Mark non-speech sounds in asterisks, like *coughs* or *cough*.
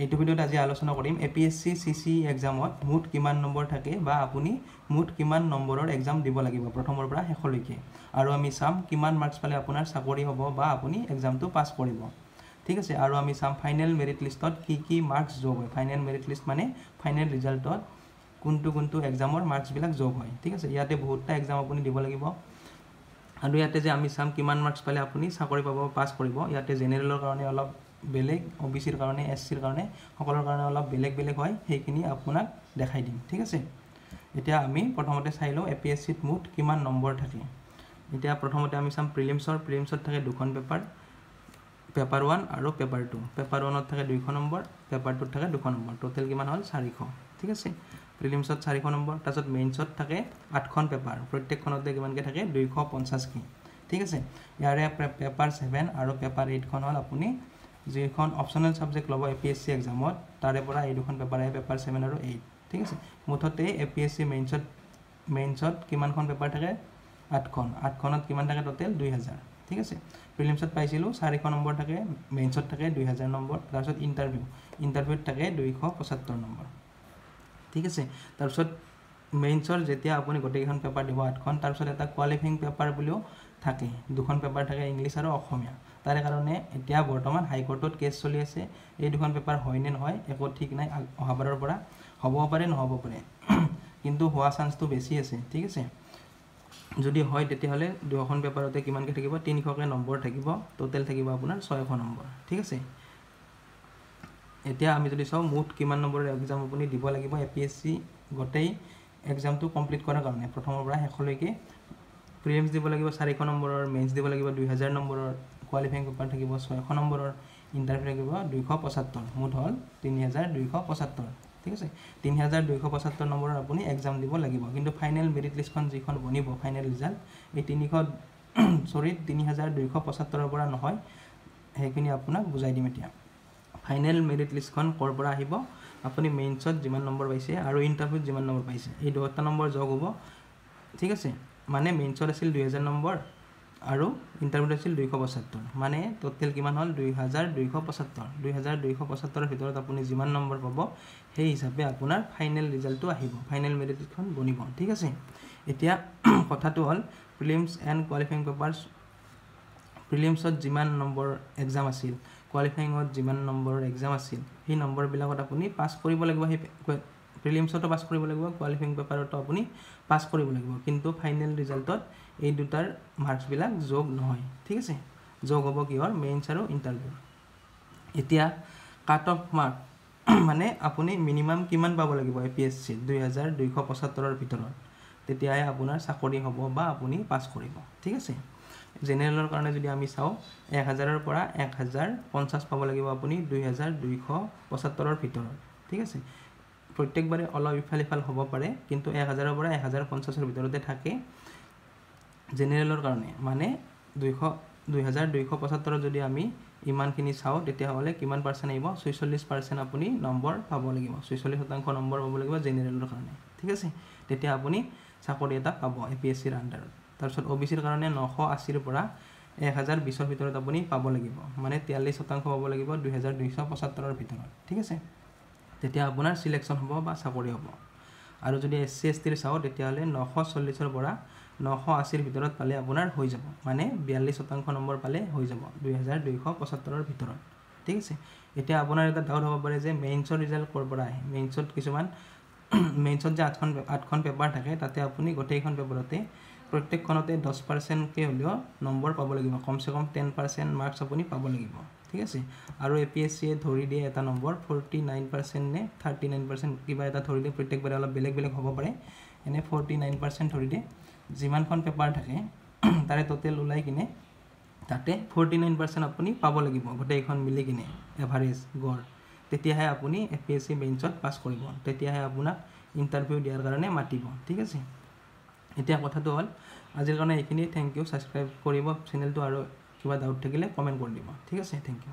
এইটো ভিডিঅ'ত আজি আলোচনা কৰিম A P S C C C এক্সামত মুঠ কিমান নম্বৰ থাকে বা আপুনি মুঠ কিমান নম্বৰৰ এক্সাম দিব লাগিব প্ৰথমৰ পৰা শেষলৈকে আৰু আমি চাম কিমান মাৰ্কছ পালে আপোনাৰ চাকৰি হ'ব বা আপুনি এক্সামটো পাছ কৰিব ঠিক আছে আৰু আমি চাম ফাইনেল মেৰিট লিষ্টত কি কি মাৰ্কছ যোগ হয় ফাইনেল মেৰিট লিষ্ট মানে ফাইনেল ৰিজাল্টত কোনটো কোনটো এক্সামৰ মাৰ্কছবিলাক যোগ হয় ঠিক আছে ইয়াতে বহুতটা এক্সাম আপুনি দিব লাগিব আৰু ইয়াতে যে আমি চাম কিমান মাৰ্কছ পালে আপুনি চাকৰি পাব পাছ কৰিব ইয়াতে জেনেৰেলৰ কাৰণে অলপ বেলেগ অ বি চিৰ কাৰণে এছ চিৰ কাৰণে সকলোৰ কাৰণে অলপ বেলেগ বেলেগ হয় সেইখিনি আপোনাক দেখাই দিম ঠিক আছে এতিয়া আমি প্ৰথমতে চাই লওঁ এ পি এছ চিত মুঠ কিমান নম্বৰ থাকে এতিয়া প্ৰথমতে আমি চাম প্ৰিলিমছৰ প্ৰিলিমছত থাকে দুখন পেপাৰ পেপাৰ ওৱান আৰু পেপাৰ টু পেপাৰ ওৱানত থাকে দুইশ নম্বৰ পেপাৰ টুত থাকে দুশ নম্বৰ টোটেল কিমান হ'ল চাৰিশ ঠিক আছে প্ৰিলিমছত চাৰিশ নম্বৰ তাৰপিছত মেইনছত থাকে আঠখন পেপাৰ প্ৰত্যেকখনতে কিমানকৈ থাকে দুইশ পঞ্চাছকৈ ঠিক আছে ইয়াৰে পেপাৰ ছেভেন আৰু পেপাৰ এইটখন হ'ল আপুনি যিখন অপচনেল ছাবজেক্ট ল'ব এ পি এছ চি এক্সামত তাৰে পৰা এই দুখন পেপাৰ আহে পেপাৰ ছেভেন আৰু এইট ঠিক আছে মুঠতে এ পি এছ চি মেইনছত মেইনছত কিমানখন পেপাৰ থাকে আঠখন আঠখনত কিমান থাকে ট'টেল দুই হাজাৰ ঠিক আছে প্ৰিলিমছত পাইছিলোঁ চাৰিশ নম্বৰ থাকে মেইনছত থাকে দুই হাজাৰ নম্বৰ তাৰপিছত ইণ্টাৰভিউ ইণ্টাৰভিউত থাকে দুইশ পঁচাত্তৰ নম্বৰ ঠিক আছে তাৰপিছত মেইনছৰ যেতিয়া আপুনি গোটেইকেইখন পেপাৰ দিব আঠখন তাৰপিছত এটা কোৱালিফাইং পেপাৰ বুলিও থাকে দুখন পেপাৰ থাকে ইংলিছ আৰু অসমীয়া তাৰে কাৰণে এতিয়া বৰ্তমান হাইকৰ্টত কেছ চলি আছে এই দুখন পেপাৰ হয়নে নহয় একো ঠিক নাই অহাবাৰৰ পৰা হ'ব পাৰে নহ'ব পাৰে *clears throat* কিন্তু হোৱা চান্সটো বেছি আছে ঠিক আছে যদি হয় তেতিয়াহ'লে দুয়োখন পেপাৰতে কিমানকৈ থাকিব তিনিশকৈ নম্বৰ থাকিব টোটেল থাকিব আপোনাৰ ছয়শ নম্বৰ ঠিক আছে এতিয়া আমি যদি চাওঁ মুঠ কিমান নম্বৰৰ এক্সাম আপুনি দিব লাগিব এ পি এছ চি গোটেই এক্সামটো কমপ্লিট কৰাৰ কাৰণে প্ৰথমৰ পৰা শেষলৈকে প্ৰিয়েমছ দিব লাগিব চাৰিশ নম্বৰৰ মেইনছ দিব লাগিব দুই হাজাৰ নম্বৰৰ কোৱালিফাইং পেপাৰ থাকিব ছয়শ নম্বৰৰ ইণ্টাৰভিউ থাকিব দুইশ পঁচাত্তৰ মুঠ হ'ল তিনি হাজাৰ দুইশ পঁচাত্তৰ ঠিক আছে তিনি হাজাৰ দুইশ পঁচাত্তৰ নম্বৰৰ আপুনি এক্সাম দিব লাগিব কিন্তু ফাইনেল মেৰিট লিষ্টখন যিখন বনিব ফাইনেল ৰিজাল্ট এই তিনিশ চৰি *coughs* তিনি হাজাৰ দুইশ পঁচাত্তৰৰ পৰা নহয় সেইখিনি আপোনাক বুজাই দিম এতিয়া ফাইনেল মেৰিট লিষ্টখন ক'ৰ পৰা আহিব আপুনি মেইনছত যিমান নম্বৰ পাইছে আৰু ইণ্টাৰভিউত যিমান নম্বৰ পাইছে এই দুটা নম্বৰ যোগ হ'ব ঠিক আছে মানে মেইনছত আছিল দুহেজাৰ নম্বৰ আৰু ইণ্টাৰভিউত আছিল দুইশ পঁচাত্তৰ মানে টোটেল কিমান হ'ল দুই হাজাৰ দুইশ পঁচাত্তৰ দুই হাজাৰ দুইশ পঁচাত্তৰৰ ভিতৰত আপুনি যিমান নম্বৰ পাব সেই হিচাপে আপোনাৰ ফাইনেল ৰিজাল্টটো আহিব ফাইনেল মেৰিটখন বনিব ঠিক আছে এতিয়া *clears throat* কথাটো হ'ল প্ৰিলিমছ এণ্ড কোৱালিফাইং পেপাৰ্ছ প্ৰিলিমছত যিমান নম্বৰ এক্সাম আছিল কোৱালিফাইঙত যিমান নম্বৰৰ এক্সাম আছিল সেই নম্বৰবিলাকত আপুনি পাছ কৰিব লাগিব সেই প্ৰিলিমছতো পাছ কৰিব লাগিব কোৱালিফাইং পেপাৰতো আপুনি পাছ কৰিব লাগিব কিন্তু ফাইনেল ৰিজাল্টত এই দুটাৰ মাৰ্কছবিলাক যোগ নহয় ঠিক আছে যোগ হ'ব কিহৰ মেইনছ আৰু ইণ্টাৰভিউ এতিয়া কাট অফ মাৰ্ক মানে আপুনি মিনিমাম কিমান পাব লাগিব এ পি এছ চিত দুই হাজাৰ দুইশ পঁচাত্তৰৰ ভিতৰত তেতিয়াহে আপোনাৰ চাকৰি হ'ব বা আপুনি পাছ কৰিব ঠিক আছে জেনেৰেলৰ কাৰণে যদি আমি চাওঁ এক হাজাৰৰ পৰা এক হাজাৰ পঞ্চাছ পাব লাগিব আপুনি দুই হাজাৰ দুইশ পঁচাত্তৰৰ ভিতৰত ঠিক আছে প্ৰত্যেকবাৰে অলপ ইফাল ইফাল হ'ব পাৰে কিন্তু এক হাজাৰৰ পৰা এক হাজাৰ পঞ্চাছৰ ভিতৰতে থাকে জেনেৰেলৰ কাৰণে মানে দুইশ দুহেজাৰ দুইশ পঁচাত্তৰ যদি আমি ইমানখিনি চাওঁ তেতিয়াহ'লে কিমান পাৰ্চেণ্ট আহিব ছয়চল্লিছ পাৰ্চেণ্ট আপুনি নম্বৰ পাব লাগিব ছয়চল্লিছ শতাংশ নম্বৰ পাব লাগিব জেনেৰেলৰ কাৰণে ঠিক আছে তেতিয়া আপুনি চাকৰি এটা পাব এ পি এছ চিৰ আণ্ডাৰত তাৰপিছত অ' বি চিৰ কাৰণে নশ আশীৰ পৰা এক হাজাৰ বিছৰ ভিতৰত আপুনি পাব লাগিব মানে তিয়াল্লিছ শতাংশ পাব লাগিব দুহেজাৰ দুইশ পঁচাত্তৰৰ ভিতৰত ঠিক আছে তেতিয়া আপোনাৰ চিলেকশ্যন হ'ব বা চাকৰি হ'ব আৰু যদি এছ চি এছ টিৰ চাওঁ তেতিয়াহ'লে নশ চল্লিছৰ পৰা নশ আশীৰ ভিতৰত পালে আপোনাৰ হৈ যাব মানে বিয়াল্লিছ শতাংশ নম্বৰ পালে হৈ যাব দুহেজাৰ দুইশ পঁচাত্তৰৰ ভিতৰত ঠিক আছে এতিয়া আপোনাৰ এটা ডাউট হ'ব পাৰে যে মেইনছৰ ৰিজাল্ট ক'ৰ পৰা আহে মেইনছত কিছুমান মেইনছত *clears throat* যে আঠখন আঠখন পেপাৰ থাকে তাতে আপুনি গোটেইখন পেপাৰতে প্ৰত্যেকখনতে দহ পাৰ্চেণ্টকৈ হ'লেও নম্বৰ পাব লাগিব কমচে কম টেন পাৰ্চেণ্ট মাৰ্কছ আপুনি পাব লাগিব ঠিক আছে আৰু এ পি এছ চিয়ে ধৰি দিয়ে এটা নম্বৰ ফৰ্টি নাইন পাৰ্চেণ্ট নে থাৰ্টি নাইন পাৰ্চেণ্ট কিবা এটা ধৰি দিয়ে প্ৰত্যেকবাৰে অলপ বেলেগ বেলেগ হ'ব পাৰে এনে ফৰ্টি নাইন পাৰ্চেণ্ট ধৰি দিয়ে যিমানখন পেপাৰ থাকে *clears throat* তাৰে টোটেল ওলাই কিনে তাতে ফৰ্টি নাইন পাৰ্চেণ্ট আপুনি পাব লাগিব গোটেইখন মিলি কিনে এভাৰেজ গড় তেতিয়াহে আপুনি এ পি এছ চি বেঞ্চত পাছ কৰিব তেতিয়াহে আপোনাক ইণ্টাৰভিউ দিয়াৰ কাৰণে মাতিব ঠিক আছে এতিয়া কথাটো হ'ল আজিৰ কাৰণে এইখিনি থেংক ইউ ছাবস্ক্ৰাইব কৰিব চেনেলটো আৰু কিবা ডাউট থাকিলে কমেণ্ট কৰি দিব ঠিক আছে থেংক ইউ